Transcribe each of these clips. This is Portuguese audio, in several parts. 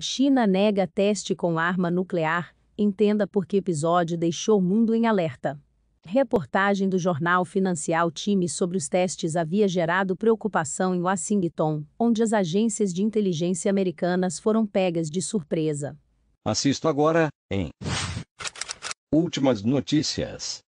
China nega teste com arma nuclear, entenda por que episódio deixou o mundo em alerta. Reportagem do jornal Financial Time sobre os testes havia gerado preocupação em Washington, onde as agências de inteligência americanas foram pegas de surpresa. Assisto agora, em Últimas notícias.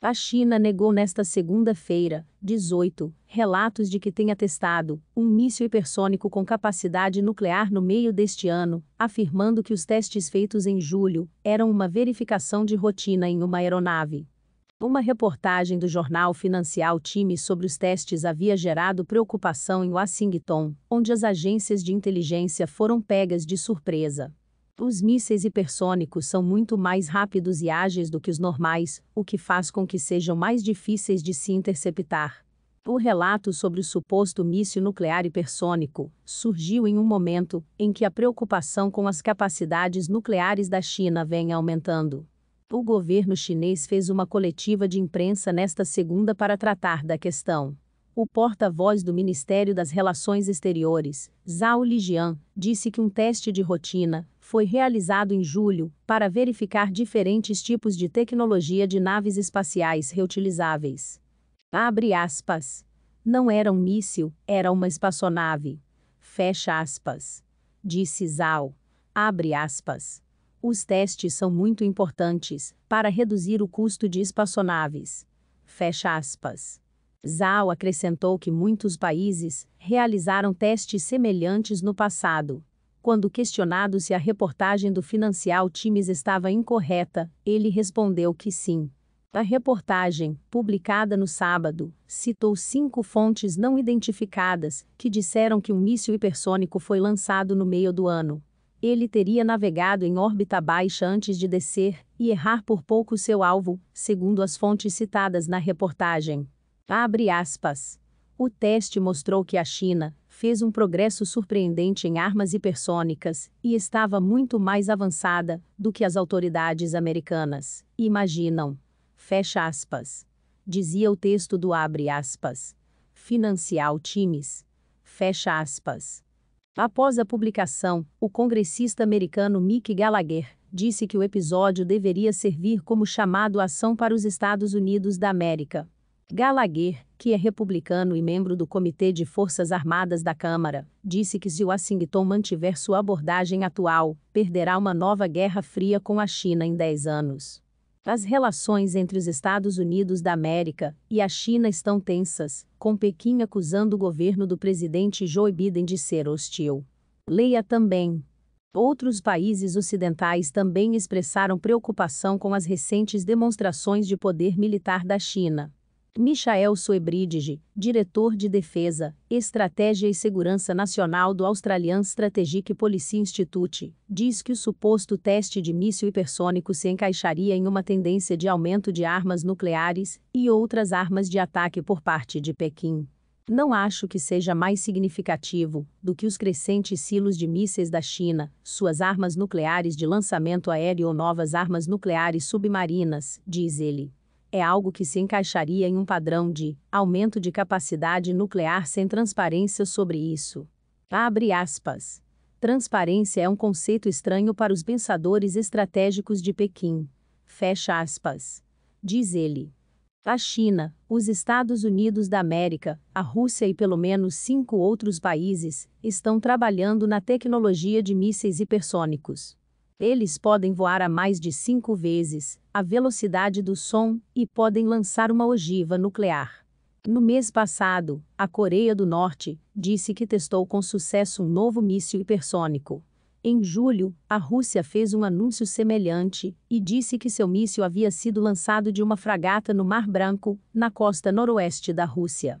A China negou nesta segunda-feira, 18, relatos de que tenha testado um míssil hipersônico com capacidade nuclear no meio deste ano, afirmando que os testes feitos em julho eram uma verificação de rotina em uma aeronave. Uma reportagem do jornal Financial Time sobre os testes havia gerado preocupação em Washington, onde as agências de inteligência foram pegas de surpresa. Os mísseis hipersônicos são muito mais rápidos e ágeis do que os normais, o que faz com que sejam mais difíceis de se interceptar. O relato sobre o suposto míssil nuclear hipersônico surgiu em um momento em que a preocupação com as capacidades nucleares da China vem aumentando. O governo chinês fez uma coletiva de imprensa nesta segunda para tratar da questão o porta-voz do Ministério das Relações Exteriores, Zhao Lijian, disse que um teste de rotina foi realizado em julho para verificar diferentes tipos de tecnologia de naves espaciais reutilizáveis. Abre aspas. Não era um míssil, era uma espaçonave. Fecha aspas. Disse Zal. Abre aspas. Os testes são muito importantes para reduzir o custo de espaçonaves. Fecha aspas. Zal acrescentou que muitos países realizaram testes semelhantes no passado quando questionado se a reportagem do Financial Times estava incorreta, ele respondeu que sim. A reportagem, publicada no sábado, citou cinco fontes não identificadas que disseram que um míssil hipersônico foi lançado no meio do ano. Ele teria navegado em órbita baixa antes de descer e errar por pouco seu alvo, segundo as fontes citadas na reportagem. Abre aspas. O teste mostrou que a China, fez um progresso surpreendente em armas hipersônicas e estava muito mais avançada do que as autoridades americanas imaginam. Fecha aspas. Dizia o texto do abre aspas. Financial Times. Fecha aspas. Após a publicação, o congressista americano Mick Gallagher disse que o episódio deveria servir como chamado ação para os Estados Unidos da América. Gallagher que é republicano e membro do Comitê de Forças Armadas da Câmara, disse que se Washington mantiver sua abordagem atual, perderá uma nova Guerra Fria com a China em 10 anos. As relações entre os Estados Unidos da América e a China estão tensas, com Pequim acusando o governo do presidente Joe Biden de ser hostil. Leia também. Outros países ocidentais também expressaram preocupação com as recentes demonstrações de poder militar da China, Michael Soebridge, diretor de Defesa, Estratégia e Segurança Nacional do Australian Strategic Policy Institute, diz que o suposto teste de míssil hipersônico se encaixaria em uma tendência de aumento de armas nucleares e outras armas de ataque por parte de Pequim. Não acho que seja mais significativo do que os crescentes silos de mísseis da China, suas armas nucleares de lançamento aéreo ou novas armas nucleares submarinas, diz ele é algo que se encaixaria em um padrão de aumento de capacidade nuclear sem transparência sobre isso. Abre aspas. Transparência é um conceito estranho para os pensadores estratégicos de Pequim. Fecha aspas. Diz ele. A China, os Estados Unidos da América, a Rússia e pelo menos cinco outros países estão trabalhando na tecnologia de mísseis hipersônicos. Eles podem voar a mais de cinco vezes a velocidade do som e podem lançar uma ogiva nuclear. No mês passado, a Coreia do Norte disse que testou com sucesso um novo míssil hipersônico. Em julho, a Rússia fez um anúncio semelhante e disse que seu míssil havia sido lançado de uma fragata no Mar Branco, na costa noroeste da Rússia